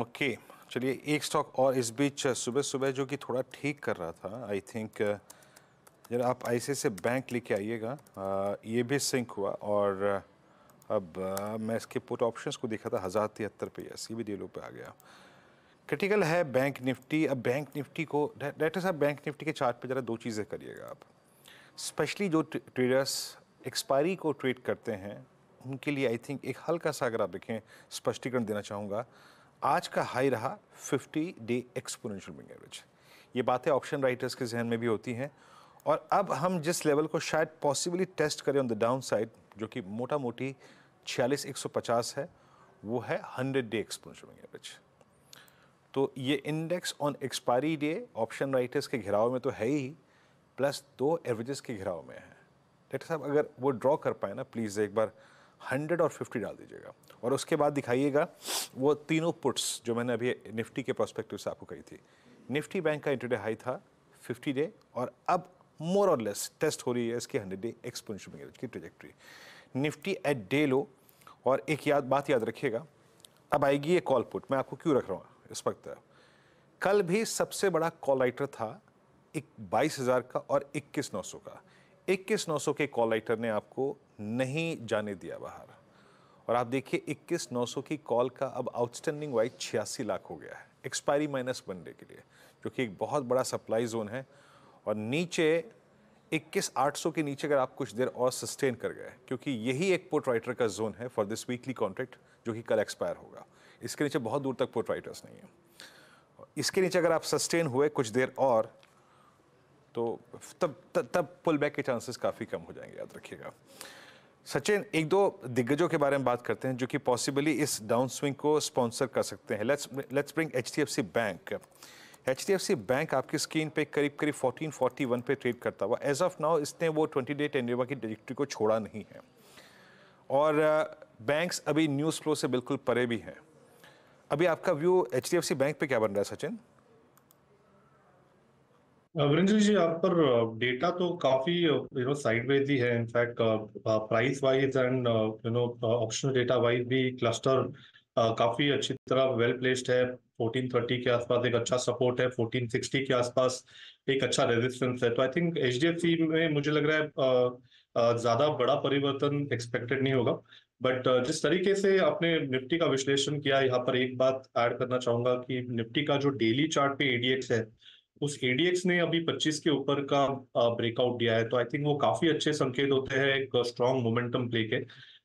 okay चलिए एक stock और इस बीच सुबह सुबह जो कि थोड़ा ठीक कर रहा था आई थिंक जरा आप ऐसे से बैंक लेके आइएगा ये भी सिंक हुआ और अब मैं इसके पुट ऑप्शंस को देखा था हज़ार तिहत्तर पे ये भी डीलों पे आ गया क्रिटिकल है बैंक निफ्टी अब बैंक निफ्टी को डायरेक्टर साहब बैंक निफ्टी के चार्ट पे ज़रा दो चीज़ें करिएगा आप स्पेशली जो ट्रेडर्स एक्सपायरी को ट्रेड करते हैं उनके लिए आई थिंक एक हल्का सा अगर आप देखें स्पष्टीकरण देना चाहूँगा आज का हाई रहा 50 डे एक्सपोनेंशियल मूविंग एवरेज ये बातें ऑप्शन राइटर्स के जहन में भी होती हैं और अब हम जिस लेवल को शायद पॉसिबली टेस्ट करें ऑन द डाउन साइड जो कि मोटा मोटी छियालीस एक सौ पचास है वो है hundred day exponential moving average तो ये index on expiry day option writers के घेराव में तो है ही प्लस दो एवरेजेस के घेराव में है डॉक्टर साहब अगर वो ड्रॉ कर पाए ना प्लीज़ एक बार हंड्रेड और फिफ्टी डाल दीजिएगा और उसके बाद दिखाइएगा वो तीनों पुट्स जो मैंने अभी निफ्टी के प्रोस्पेक्टिव से आपको कही थी निफ्टी बैंक का इंटरडे हाई था फिफ्टी डे और अब मोर और लेस टेस्ट हो रही है इसकी हंड्रेड डे एक्सपोनेंशियल की trajectory Nifty at day low और एक याद बात याद रखिएगा अब आएगी ये कॉल पुट मैं आपको क्यों रख रहा हूँ इस वक्त कल भी सबसे बड़ा कॉल राइटर था एक बाईस हज़ार का और इक्कीस नौ सौ का इक्कीस नौ सौ के कॉल राइटर ने आपको नहीं जाने दिया बाहर और आप देखिए इक्कीस नौ सौ की कॉल का अब आउटस्टैंडिंग वाइज छियासी लाख हो गया है एक्सपायरी माइनस वन डे के लिए जो कि एक बहुत बड़ा सप्लाई जोन है और नीचे इक्कीस आठ सौ के नीचे अगर आप कुछ देर और सस्टेन कर गए क्योंकि यही एक पोर्ट राइटर का जोन है फॉर दिस वीकली कॉन्ट्रैक्ट जो कि कल एक्सपायर होगा इसके नीचे बहुत दूर तक पोर्ट राइटर्स नहीं है इसके नीचे अगर आप सस्टेन हुए कुछ देर और तो तब तब, तब पुल बैक के चांसेस काफ़ी कम हो जाएंगे याद रखिएगा सचिन एक दो दिग्गजों के बारे में बात करते हैं जो कि पॉसिबली इस डाउन स्विंग को स्पॉन्सर कर सकते हैं let's let's bring H bank H bank आपकी स्क्रीन पे करीब करीब 1441 पे ट्रेड करता हुआ एज ऑफ नाउ इसने वो 20 डे टेन की डिजिक्ट्री को छोड़ा नहीं है और बैंक्स uh, अभी न्यूज़ फ्लो से बिल्कुल परे भी हैं अभी आपका व्यू एच बैंक पे क्या बन रहा है सचिन वरिंजल जी आप पर डेटा uh, तो काफी यू नो साइडवेज ही है in fact price wise and you know optional data wise भी क्लस्टर uh, काफी अच्छी तरह वेल प्लेस्ड है 1430 के आसपास एक अच्छा सपोर्ट है 1460 के आसपास एक अच्छा रेजिस्टेंस है तो आई थिंक एच में मुझे लग रहा है uh, ज्यादा बड़ा परिवर्तन एक्सपेक्टेड नहीं होगा बट जिस तरीके से आपने निफ्टी का विश्लेषण किया यहाँ पर एक बात ऐड करना चाहूंगा कि निफ्टी का जो डेली चार्ट पे एडीएक्स है उस एडीएक्स ने अभी 25 के ऊपर का ब्रेकआउट दिया है तो आई थिंक वो काफी अच्छे संकेत होते हैं एक स्ट्रॉन्ग मोमेंटम प्ले के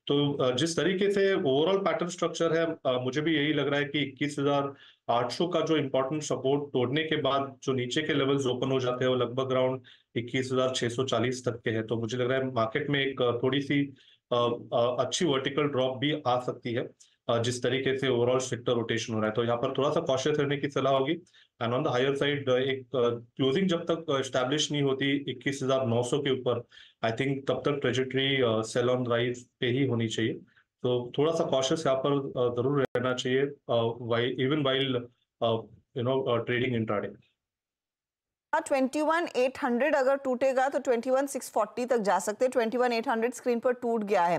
तो जिस तरीके से ओवरऑल पैटर्न स्ट्रक्चर है मुझे भी यही लग रहा है कि इक्कीस हजार आठ सौ का जो इम्पोर्टेंट सपोर्ट तोड़ने के बाद जो नीचे के लेवल्स ओपन हो जाते हैं वो लगभग अराउंड इक्कीस हजार छह सौ चालीस तक के हैं तो मुझे लग रहा है मार्केट में एक थोड़ी सी अच्छी वर्टिकल ड्रॉप भी आ सकती है जिस तरीके से ओवरऑल सेक्टर रोटेशन हो रहा है तो यहाँ पर थोड़ा सा कॉशियस रहने की सलाह होगी and on the higher side एक क्लोजिंग जब तक स्टैब्लिश नहीं होती इक्कीस हजार नौ सौ के ऊपर आई थिंक तब तक ट्रेजिटरी सेल ऑन राइज पे ही होनी चाहिए तो थोड़ा सा कॉशियस यहाँ पर जरूर रहना चाहिए even while you know trading intraday 21,800 अगर टूटेगा तो 21,640 तक जा सकते हैं 21,800 स्क्रीन पर टूट गया है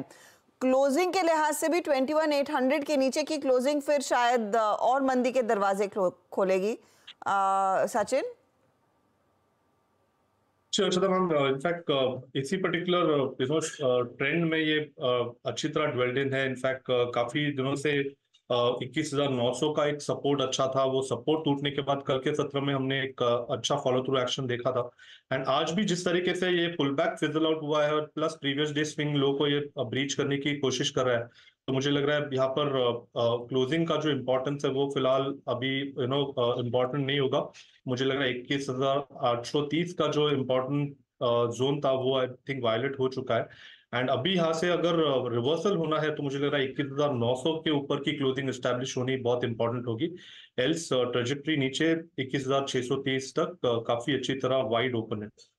क्लोजिंग के लिहाज से भी 21,800 के नीचे की क्लोजिंग फिर शायद और मंदी के दरवाजे खोलेगी सचिन Sure, इसी पर्टिकुलर ट्रेंड में ये अच्छी तरह ड्वेल्ड इन है इनफैक्ट काफी दिनों से इक्कीस हजार नौ सौ का एक सपोर्ट अच्छा था वो सपोर्ट टूटने के बाद कल के सत्र में हमने एक अच्छा फॉलो थ्रू एक्शन देखा था एंड आज भी जिस तरीके से ये पुल बैक फिजल आउट हुआ है और plus previous day swing low को ये ब्रीच करने की कोशिश कर रहा है तो मुझे लग रहा है यहाँ पर क्लोजिंग का जो इम्पोर्टेंस है वो फिलहाल अभी यू नो इम्पोर्टेंट नहीं होगा मुझे लग रहा है इक्कीस हजार आठ सौ तीस का जो इम्पोर्टेंट जोन था वो आई थिंक वायलेट हो चुका है एंड अभी यहाँ से अगर रिवर्सल होना है तो मुझे लग रहा है इक्कीस हजार नौ सौ के ऊपर की क्लोजिंग स्टैब्लिश होनी बहुत इंपॉर्टेंट होगी एल्स ट्रेजेक्ट्री नीचे इक्कीस हजार छह सौ तक काफी अच्छी तरह वाइड ओपन है